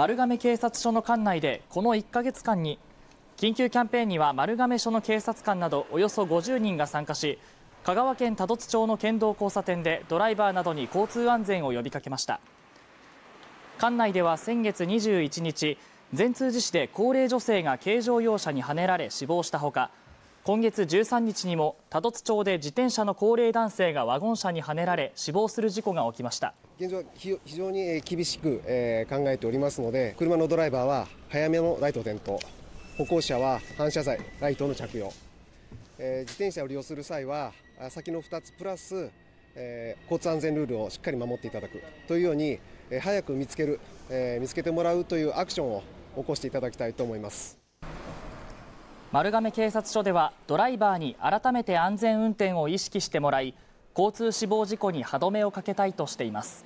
丸亀警察署の管内でこの1ヶ月間に緊急キャンペーンには丸亀署の警察官などおよそ50人が参加し香川県多度津町の県道交差点でドライバーなどに交通安全を呼びかけました管内では先月21日善通寺市で高齢女性が軽乗用車にはねられ死亡したほか今月13日にも多度津町で自転車の高齢男性がワゴン車にはねられ死亡する事故が起きました現状非常に厳しく考えておりますので車のドライバーは早めのライト点灯歩行者は反射材ライトの着用自転車を利用する際は先の2つプラス交通安全ルールをしっかり守っていただくというように早く見つける見つけてもらうというアクションを起こしていただきたいと思います丸亀警察署ではドライバーに改めて安全運転を意識してもらい交通死亡事故に歯止めをかけたいとしています。